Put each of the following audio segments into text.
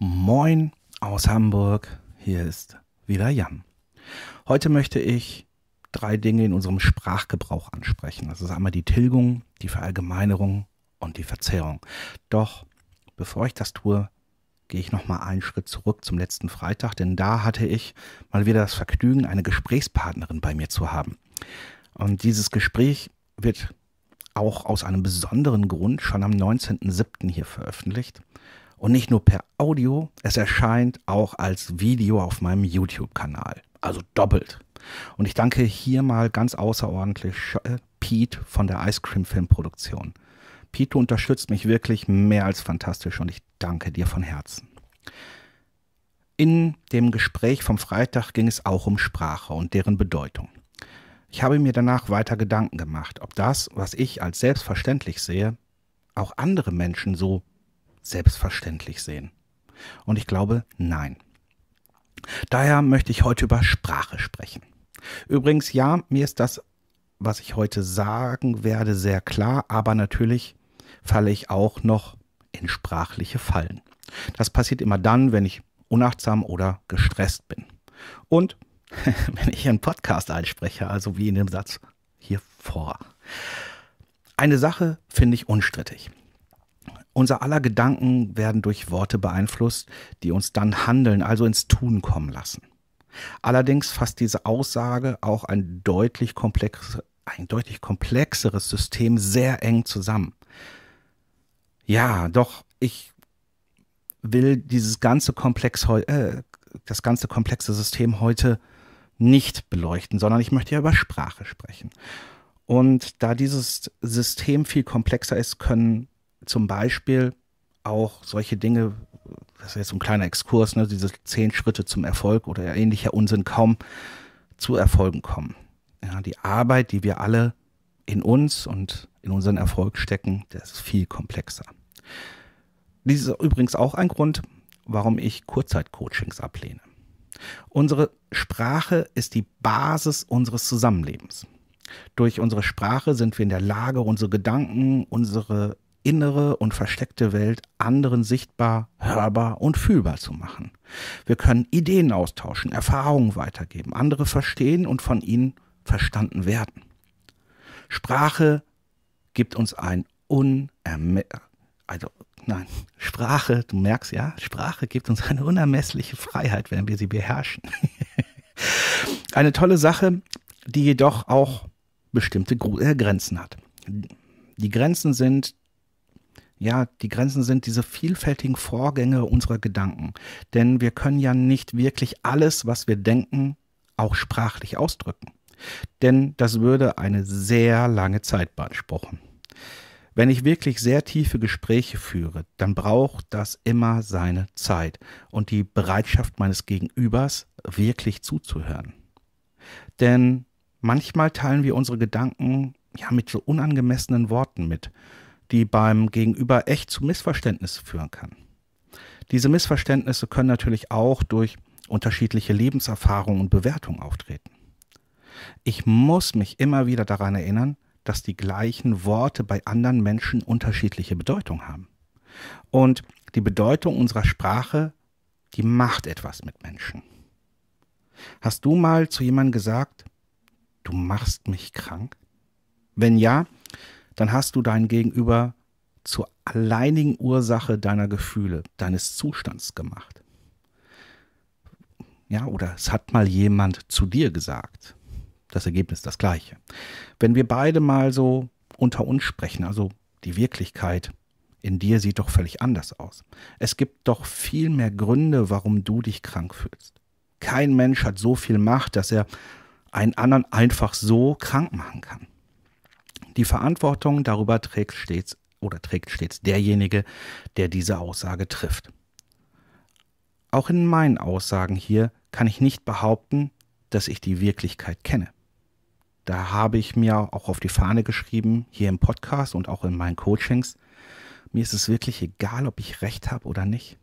Moin aus Hamburg, hier ist wieder Jan. Heute möchte ich drei Dinge in unserem Sprachgebrauch ansprechen. Das ist einmal die Tilgung, die Verallgemeinerung und die Verzerrung. Doch bevor ich das tue, gehe ich nochmal einen Schritt zurück zum letzten Freitag, denn da hatte ich mal wieder das Vergnügen, eine Gesprächspartnerin bei mir zu haben. Und dieses Gespräch wird auch aus einem besonderen Grund schon am 19.07. hier veröffentlicht. Und nicht nur per Audio, es erscheint auch als Video auf meinem YouTube-Kanal. Also doppelt. Und ich danke hier mal ganz außerordentlich äh, Pete von der Ice Cream Film Produktion. Pete, du unterstützt mich wirklich mehr als fantastisch und ich danke dir von Herzen. In dem Gespräch vom Freitag ging es auch um Sprache und deren Bedeutung. Ich habe mir danach weiter Gedanken gemacht, ob das, was ich als selbstverständlich sehe, auch andere Menschen so selbstverständlich sehen? Und ich glaube, nein. Daher möchte ich heute über Sprache sprechen. Übrigens, ja, mir ist das, was ich heute sagen werde, sehr klar, aber natürlich falle ich auch noch in sprachliche Fallen. Das passiert immer dann, wenn ich unachtsam oder gestresst bin. Und wenn ich einen Podcast einspreche, also wie in dem Satz hier vor. Eine Sache finde ich unstrittig. Unser aller Gedanken werden durch Worte beeinflusst, die uns dann handeln, also ins Tun kommen lassen. Allerdings fasst diese Aussage auch ein deutlich, komplex, ein deutlich komplexeres System sehr eng zusammen. Ja, doch ich will dieses ganze Komplex, äh, das ganze komplexe System heute nicht beleuchten, sondern ich möchte ja über Sprache sprechen. Und da dieses System viel komplexer ist, können zum Beispiel auch solche Dinge, das ist jetzt so ein kleiner Exkurs, ne, diese zehn Schritte zum Erfolg oder ähnlicher Unsinn kaum zu Erfolgen kommen. Ja, die Arbeit, die wir alle in uns und in unseren Erfolg stecken, das ist viel komplexer. Dies ist übrigens auch ein Grund, warum ich Kurzzeitcoachings ablehne. Unsere Sprache ist die Basis unseres Zusammenlebens. Durch unsere Sprache sind wir in der Lage, unsere Gedanken, unsere innere und versteckte Welt anderen sichtbar, hörbar und fühlbar zu machen. Wir können Ideen austauschen, Erfahrungen weitergeben, andere verstehen und von ihnen verstanden werden. Sprache gibt uns ein unerme also nein, Sprache, du merkst ja, Sprache gibt uns eine unermessliche Freiheit, wenn wir sie beherrschen. eine tolle Sache, die jedoch auch bestimmte äh, Grenzen hat. Die Grenzen sind ja, die Grenzen sind diese vielfältigen Vorgänge unserer Gedanken. Denn wir können ja nicht wirklich alles, was wir denken, auch sprachlich ausdrücken. Denn das würde eine sehr lange Zeit beanspruchen. Wenn ich wirklich sehr tiefe Gespräche führe, dann braucht das immer seine Zeit und die Bereitschaft meines Gegenübers, wirklich zuzuhören. Denn manchmal teilen wir unsere Gedanken ja mit so unangemessenen Worten mit die beim Gegenüber echt zu Missverständnissen führen kann. Diese Missverständnisse können natürlich auch durch unterschiedliche Lebenserfahrungen und Bewertungen auftreten. Ich muss mich immer wieder daran erinnern, dass die gleichen Worte bei anderen Menschen unterschiedliche Bedeutung haben. Und die Bedeutung unserer Sprache, die macht etwas mit Menschen. Hast du mal zu jemandem gesagt, du machst mich krank? Wenn ja, dann hast du dein Gegenüber zur alleinigen Ursache deiner Gefühle, deines Zustands gemacht. Ja, oder es hat mal jemand zu dir gesagt. Das Ergebnis das gleiche. Wenn wir beide mal so unter uns sprechen, also die Wirklichkeit in dir sieht doch völlig anders aus. Es gibt doch viel mehr Gründe, warum du dich krank fühlst. Kein Mensch hat so viel Macht, dass er einen anderen einfach so krank machen kann. Die Verantwortung darüber trägt stets oder trägt stets derjenige, der diese Aussage trifft. Auch in meinen Aussagen hier kann ich nicht behaupten, dass ich die Wirklichkeit kenne. Da habe ich mir auch auf die Fahne geschrieben, hier im Podcast und auch in meinen Coachings, mir ist es wirklich egal, ob ich recht habe oder nicht.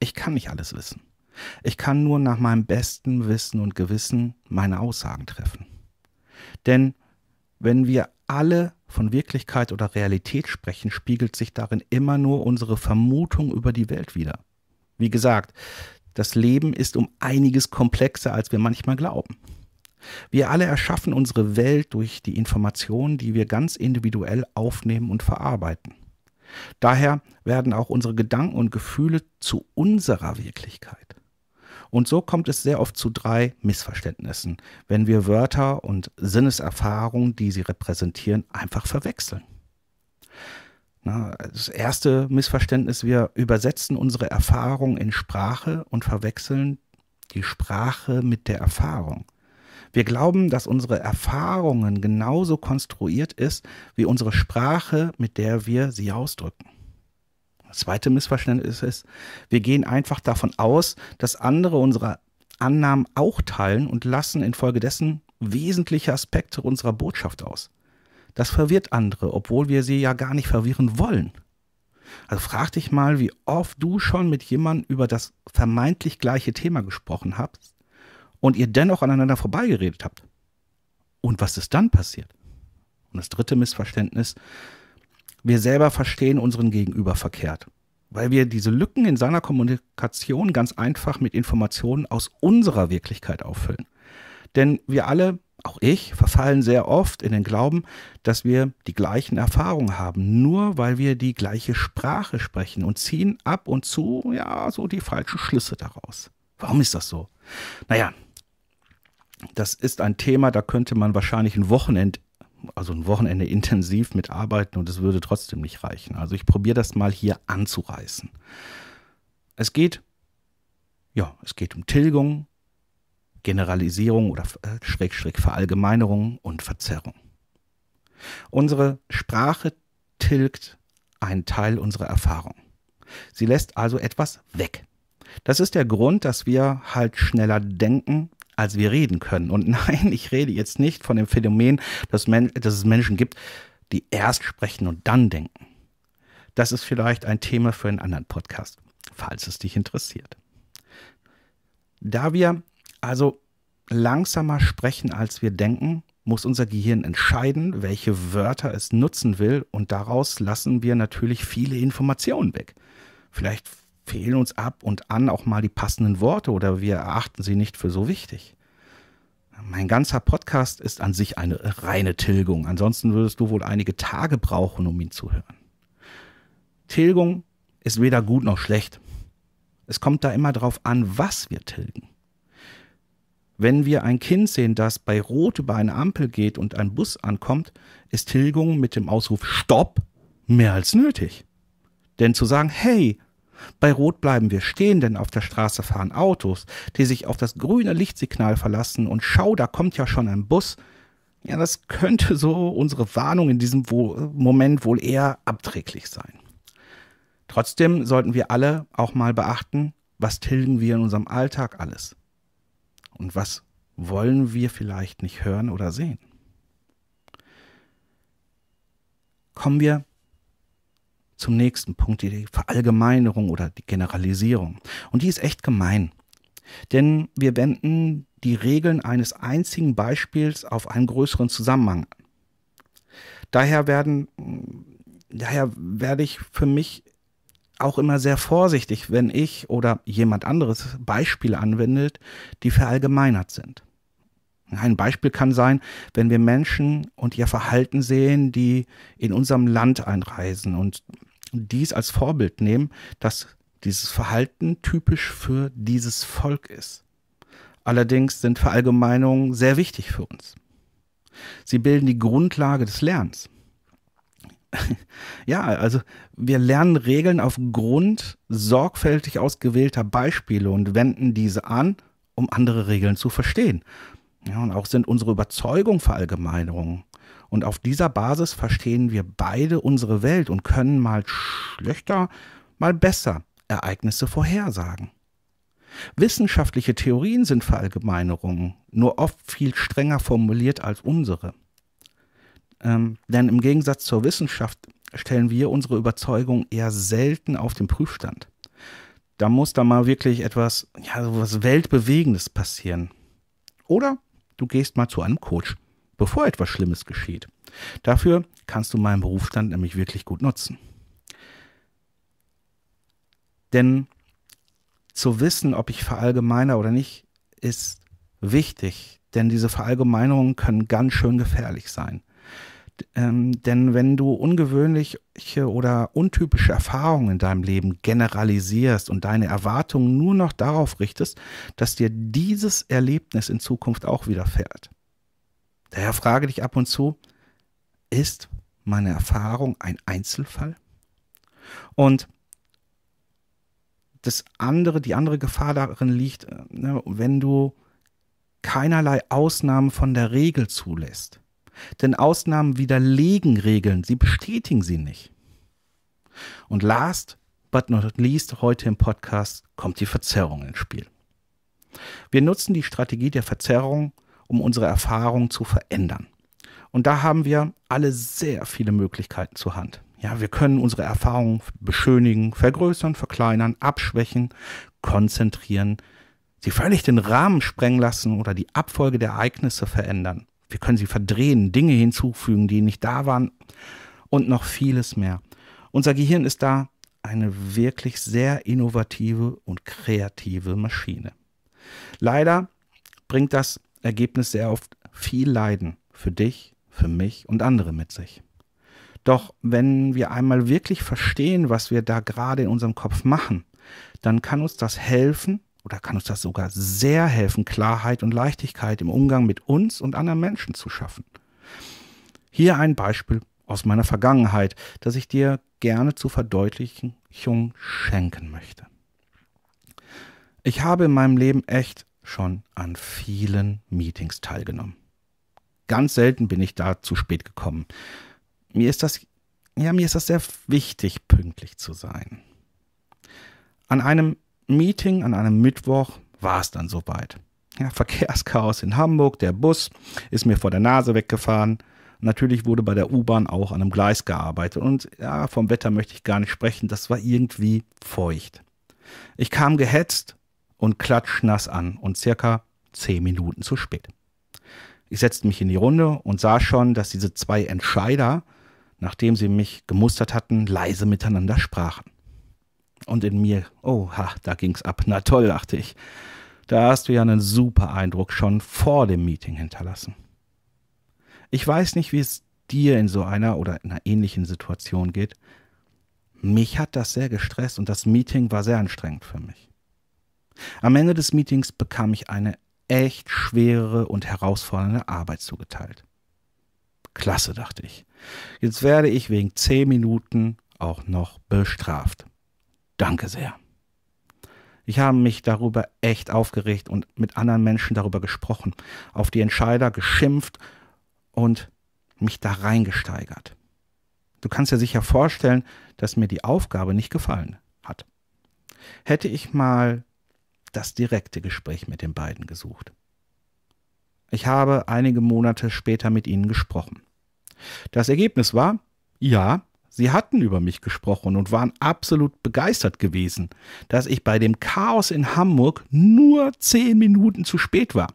Ich kann nicht alles wissen. Ich kann nur nach meinem besten Wissen und Gewissen meine Aussagen treffen. Denn wenn wir alle von Wirklichkeit oder Realität sprechen, spiegelt sich darin immer nur unsere Vermutung über die Welt wider. Wie gesagt, das Leben ist um einiges komplexer, als wir manchmal glauben. Wir alle erschaffen unsere Welt durch die Informationen, die wir ganz individuell aufnehmen und verarbeiten. Daher werden auch unsere Gedanken und Gefühle zu unserer Wirklichkeit. Und so kommt es sehr oft zu drei Missverständnissen, wenn wir Wörter und Sinneserfahrungen, die sie repräsentieren, einfach verwechseln. Na, das erste Missverständnis, wir übersetzen unsere Erfahrung in Sprache und verwechseln die Sprache mit der Erfahrung. Wir glauben, dass unsere Erfahrungen genauso konstruiert ist wie unsere Sprache, mit der wir sie ausdrücken. Das zweite Missverständnis ist, wir gehen einfach davon aus, dass andere unsere Annahmen auch teilen und lassen infolgedessen wesentliche Aspekte unserer Botschaft aus. Das verwirrt andere, obwohl wir sie ja gar nicht verwirren wollen. Also frag dich mal, wie oft du schon mit jemandem über das vermeintlich gleiche Thema gesprochen hast und ihr dennoch aneinander vorbeigeredet habt. Und was ist dann passiert? Und das dritte Missverständnis, wir selber verstehen unseren Gegenüber verkehrt, weil wir diese Lücken in seiner Kommunikation ganz einfach mit Informationen aus unserer Wirklichkeit auffüllen. Denn wir alle, auch ich, verfallen sehr oft in den Glauben, dass wir die gleichen Erfahrungen haben, nur weil wir die gleiche Sprache sprechen und ziehen ab und zu, ja, so die falschen Schlüsse daraus. Warum ist das so? Naja, das ist ein Thema, da könnte man wahrscheinlich ein Wochenende also ein Wochenende intensiv mit arbeiten und es würde trotzdem nicht reichen. Also ich probiere das mal hier anzureißen. Es geht, ja, es geht um Tilgung, Generalisierung oder äh, schräg, schräg Verallgemeinerung und Verzerrung. Unsere Sprache tilgt einen Teil unserer Erfahrung. Sie lässt also etwas weg. Das ist der Grund, dass wir halt schneller denken, als wir reden können. Und nein, ich rede jetzt nicht von dem Phänomen, dass, Men dass es Menschen gibt, die erst sprechen und dann denken. Das ist vielleicht ein Thema für einen anderen Podcast, falls es dich interessiert. Da wir also langsamer sprechen, als wir denken, muss unser Gehirn entscheiden, welche Wörter es nutzen will und daraus lassen wir natürlich viele Informationen weg. Vielleicht fehlen uns ab und an auch mal die passenden Worte oder wir erachten sie nicht für so wichtig. Mein ganzer Podcast ist an sich eine reine Tilgung. Ansonsten würdest du wohl einige Tage brauchen, um ihn zu hören. Tilgung ist weder gut noch schlecht. Es kommt da immer darauf an, was wir tilgen. Wenn wir ein Kind sehen, das bei Rot über eine Ampel geht und ein Bus ankommt, ist Tilgung mit dem Ausruf Stopp mehr als nötig. Denn zu sagen, hey, bei Rot bleiben wir stehen, denn auf der Straße fahren Autos, die sich auf das grüne Lichtsignal verlassen und schau, da kommt ja schon ein Bus. Ja, das könnte so unsere Warnung in diesem Moment wohl eher abträglich sein. Trotzdem sollten wir alle auch mal beachten, was tilgen wir in unserem Alltag alles? Und was wollen wir vielleicht nicht hören oder sehen? Kommen wir zum nächsten Punkt, die Verallgemeinerung oder die Generalisierung. Und die ist echt gemein. Denn wir wenden die Regeln eines einzigen Beispiels auf einen größeren Zusammenhang Daher werden, daher werde ich für mich auch immer sehr vorsichtig, wenn ich oder jemand anderes Beispiele anwendet, die verallgemeinert sind. Ein Beispiel kann sein, wenn wir Menschen und ihr Verhalten sehen, die in unserem Land einreisen und dies als Vorbild nehmen, dass dieses Verhalten typisch für dieses Volk ist. Allerdings sind Verallgemeinungen sehr wichtig für uns. Sie bilden die Grundlage des Lernens. ja, also wir lernen Regeln aufgrund sorgfältig ausgewählter Beispiele und wenden diese an, um andere Regeln zu verstehen. Ja, und auch sind unsere Überzeugungen Verallgemeinerungen. Und auf dieser Basis verstehen wir beide unsere Welt und können mal schlechter, mal besser Ereignisse vorhersagen. Wissenschaftliche Theorien sind Verallgemeinerungen, nur oft viel strenger formuliert als unsere. Ähm, denn im Gegensatz zur Wissenschaft stellen wir unsere Überzeugung eher selten auf den Prüfstand. Da muss da mal wirklich etwas, ja, so was Weltbewegendes passieren. Oder du gehst mal zu einem Coach bevor etwas Schlimmes geschieht. Dafür kannst du meinen Berufsstand nämlich wirklich gut nutzen. Denn zu wissen, ob ich verallgemeiner oder nicht, ist wichtig, denn diese Verallgemeinerungen können ganz schön gefährlich sein. Ähm, denn wenn du ungewöhnliche oder untypische Erfahrungen in deinem Leben generalisierst und deine Erwartungen nur noch darauf richtest, dass dir dieses Erlebnis in Zukunft auch widerfährt, Daher frage dich ab und zu, ist meine Erfahrung ein Einzelfall? Und das andere, die andere Gefahr darin liegt, äh, ne, wenn du keinerlei Ausnahmen von der Regel zulässt. Denn Ausnahmen widerlegen Regeln, sie bestätigen sie nicht. Und last but not least, heute im Podcast kommt die Verzerrung ins Spiel. Wir nutzen die Strategie der Verzerrung, um unsere Erfahrung zu verändern. Und da haben wir alle sehr viele Möglichkeiten zur Hand. Ja, wir können unsere Erfahrungen beschönigen, vergrößern, verkleinern, abschwächen, konzentrieren, sie völlig den Rahmen sprengen lassen oder die Abfolge der Ereignisse verändern. Wir können sie verdrehen, Dinge hinzufügen, die nicht da waren und noch vieles mehr. Unser Gehirn ist da eine wirklich sehr innovative und kreative Maschine. Leider bringt das Ergebnis sehr oft viel Leiden für dich, für mich und andere mit sich. Doch wenn wir einmal wirklich verstehen, was wir da gerade in unserem Kopf machen, dann kann uns das helfen oder kann uns das sogar sehr helfen, Klarheit und Leichtigkeit im Umgang mit uns und anderen Menschen zu schaffen. Hier ein Beispiel aus meiner Vergangenheit, das ich dir gerne zur Verdeutlichung schenken möchte. Ich habe in meinem Leben echt schon an vielen Meetings teilgenommen. Ganz selten bin ich da zu spät gekommen. Mir ist das, ja, mir ist das sehr wichtig, pünktlich zu sein. An einem Meeting, an einem Mittwoch war es dann soweit. Ja, Verkehrschaos in Hamburg, der Bus ist mir vor der Nase weggefahren. Natürlich wurde bei der U-Bahn auch an einem Gleis gearbeitet und ja, vom Wetter möchte ich gar nicht sprechen, das war irgendwie feucht. Ich kam gehetzt und klatschnass an und circa zehn Minuten zu spät. Ich setzte mich in die Runde und sah schon, dass diese zwei Entscheider, nachdem sie mich gemustert hatten, leise miteinander sprachen. Und in mir, oh, ha, da ging's ab. Na toll, dachte ich. Da hast du ja einen super Eindruck schon vor dem Meeting hinterlassen. Ich weiß nicht, wie es dir in so einer oder einer ähnlichen Situation geht. Mich hat das sehr gestresst und das Meeting war sehr anstrengend für mich. Am Ende des Meetings bekam ich eine echt schwere und herausfordernde Arbeit zugeteilt. Klasse, dachte ich. Jetzt werde ich wegen zehn Minuten auch noch bestraft. Danke sehr. Ich habe mich darüber echt aufgeregt und mit anderen Menschen darüber gesprochen, auf die Entscheider geschimpft und mich da reingesteigert. Du kannst dir sicher vorstellen, dass mir die Aufgabe nicht gefallen hat. Hätte ich mal das direkte Gespräch mit den beiden gesucht. Ich habe einige Monate später mit ihnen gesprochen. Das Ergebnis war, ja, sie hatten über mich gesprochen und waren absolut begeistert gewesen, dass ich bei dem Chaos in Hamburg nur zehn Minuten zu spät war.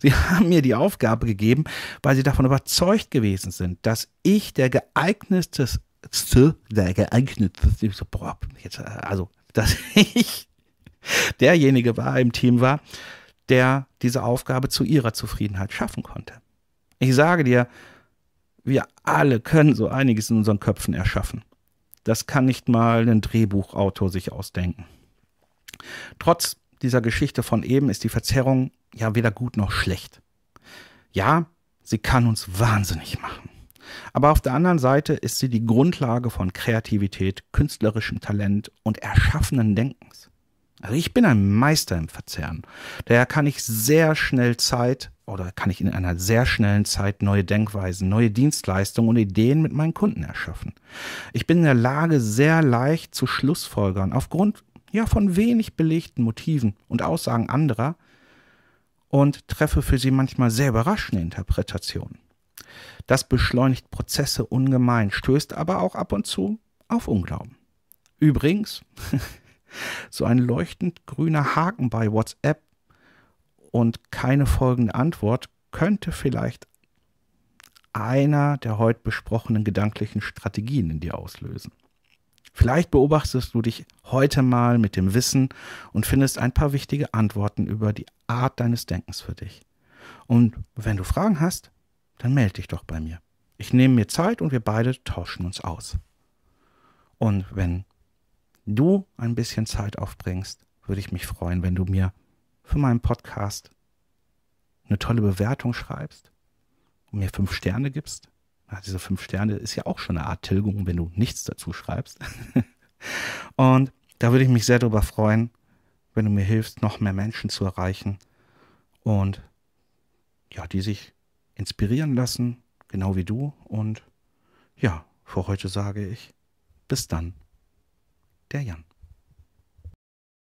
Sie haben mir die Aufgabe gegeben, weil sie davon überzeugt gewesen sind, dass ich der geeignetste, der geeignetste, also, dass ich derjenige war im Team war, der diese Aufgabe zu ihrer Zufriedenheit schaffen konnte. Ich sage dir, wir alle können so einiges in unseren Köpfen erschaffen. Das kann nicht mal ein Drehbuchautor sich ausdenken. Trotz dieser Geschichte von eben ist die Verzerrung ja weder gut noch schlecht. Ja, sie kann uns wahnsinnig machen. Aber auf der anderen Seite ist sie die Grundlage von Kreativität, künstlerischem Talent und erschaffenen Denkens. Also ich bin ein Meister im Verzerren. Daher kann ich sehr schnell Zeit oder kann ich in einer sehr schnellen Zeit neue Denkweisen, neue Dienstleistungen und Ideen mit meinen Kunden erschaffen. Ich bin in der Lage, sehr leicht zu Schlussfolgern aufgrund ja von wenig belegten Motiven und Aussagen anderer und treffe für sie manchmal sehr überraschende Interpretationen. Das beschleunigt Prozesse ungemein, stößt aber auch ab und zu auf Unglauben. Übrigens, So ein leuchtend grüner Haken bei WhatsApp und keine folgende Antwort könnte vielleicht einer der heute besprochenen gedanklichen Strategien in dir auslösen. Vielleicht beobachtest du dich heute mal mit dem Wissen und findest ein paar wichtige Antworten über die Art deines Denkens für dich. Und wenn du Fragen hast, dann melde dich doch bei mir. Ich nehme mir Zeit und wir beide tauschen uns aus. Und wenn du ein bisschen Zeit aufbringst, würde ich mich freuen, wenn du mir für meinen Podcast eine tolle Bewertung schreibst und mir fünf Sterne gibst. Ja, diese fünf Sterne ist ja auch schon eine Art Tilgung, wenn du nichts dazu schreibst. und da würde ich mich sehr darüber freuen, wenn du mir hilfst, noch mehr Menschen zu erreichen und ja, die sich inspirieren lassen, genau wie du. Und ja, für heute sage ich, bis dann der Jan.